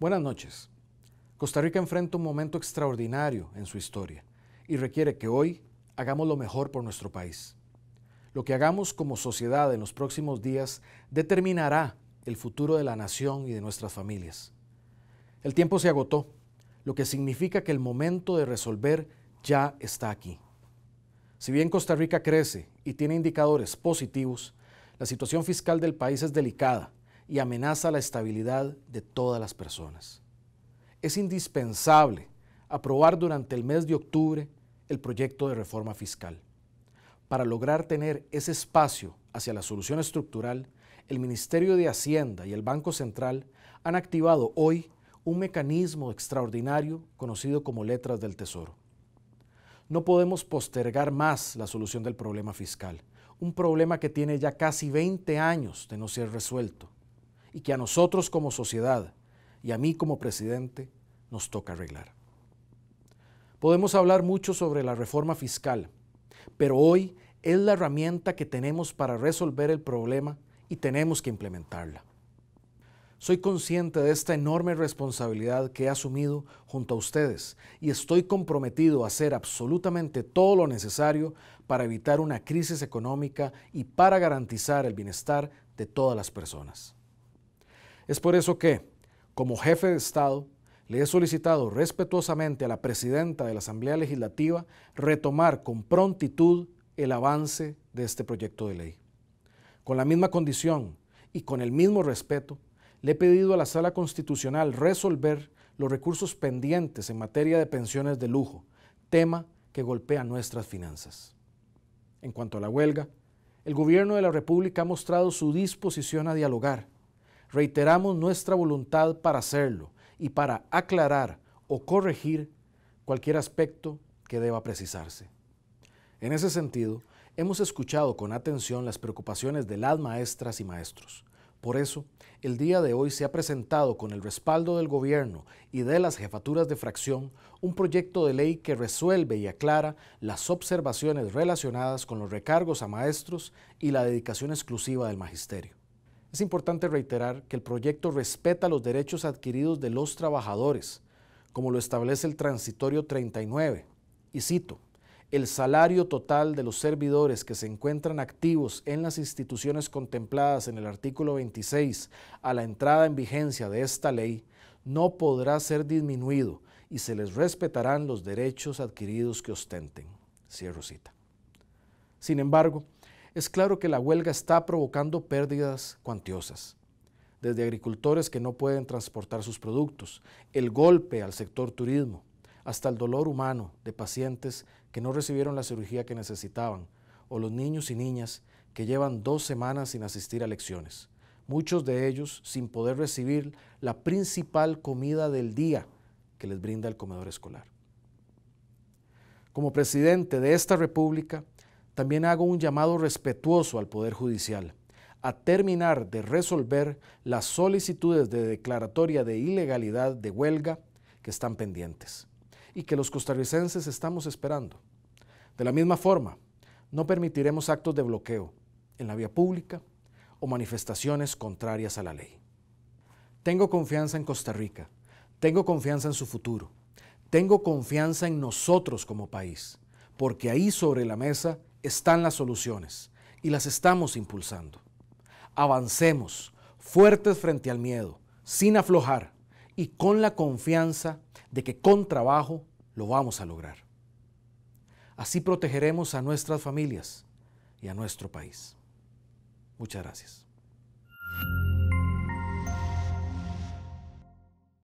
Buenas noches. Costa Rica enfrenta un momento extraordinario en su historia y requiere que hoy hagamos lo mejor por nuestro país. Lo que hagamos como sociedad en los próximos días determinará el futuro de la nación y de nuestras familias. El tiempo se agotó, lo que significa que el momento de resolver ya está aquí. Si bien Costa Rica crece y tiene indicadores positivos, la situación fiscal del país es delicada y amenaza la estabilidad de todas las personas. Es indispensable aprobar durante el mes de octubre el proyecto de reforma fiscal. Para lograr tener ese espacio hacia la solución estructural, el Ministerio de Hacienda y el Banco Central han activado hoy un mecanismo extraordinario conocido como letras del Tesoro. No podemos postergar más la solución del problema fiscal, un problema que tiene ya casi 20 años de no ser resuelto y que a nosotros como sociedad y a mí como presidente nos toca arreglar. Podemos hablar mucho sobre la reforma fiscal, pero hoy es la herramienta que tenemos para resolver el problema y tenemos que implementarla. Soy consciente de esta enorme responsabilidad que he asumido junto a ustedes y estoy comprometido a hacer absolutamente todo lo necesario para evitar una crisis económica y para garantizar el bienestar de todas las personas. Es por eso que, como jefe de Estado, le he solicitado respetuosamente a la presidenta de la Asamblea Legislativa retomar con prontitud el avance de este proyecto de ley. Con la misma condición y con el mismo respeto, le he pedido a la Sala Constitucional resolver los recursos pendientes en materia de pensiones de lujo, tema que golpea nuestras finanzas. En cuanto a la huelga, el Gobierno de la República ha mostrado su disposición a dialogar reiteramos nuestra voluntad para hacerlo y para aclarar o corregir cualquier aspecto que deba precisarse. En ese sentido, hemos escuchado con atención las preocupaciones de las maestras y maestros. Por eso, el día de hoy se ha presentado con el respaldo del gobierno y de las jefaturas de fracción un proyecto de ley que resuelve y aclara las observaciones relacionadas con los recargos a maestros y la dedicación exclusiva del magisterio. Es importante reiterar que el proyecto respeta los derechos adquiridos de los trabajadores, como lo establece el transitorio 39, y cito, el salario total de los servidores que se encuentran activos en las instituciones contempladas en el artículo 26 a la entrada en vigencia de esta ley no podrá ser disminuido y se les respetarán los derechos adquiridos que ostenten. Cierro cita. Sin embargo, es claro que la huelga está provocando pérdidas cuantiosas, desde agricultores que no pueden transportar sus productos, el golpe al sector turismo, hasta el dolor humano de pacientes que no recibieron la cirugía que necesitaban, o los niños y niñas que llevan dos semanas sin asistir a lecciones, muchos de ellos sin poder recibir la principal comida del día que les brinda el comedor escolar. Como presidente de esta república, también hago un llamado respetuoso al Poder Judicial a terminar de resolver las solicitudes de declaratoria de ilegalidad de huelga que están pendientes y que los costarricenses estamos esperando. De la misma forma, no permitiremos actos de bloqueo en la vía pública o manifestaciones contrarias a la ley. Tengo confianza en Costa Rica, tengo confianza en su futuro, tengo confianza en nosotros como país, porque ahí sobre la mesa están las soluciones y las estamos impulsando. Avancemos fuertes frente al miedo, sin aflojar y con la confianza de que con trabajo lo vamos a lograr. Así protegeremos a nuestras familias y a nuestro país. Muchas gracias.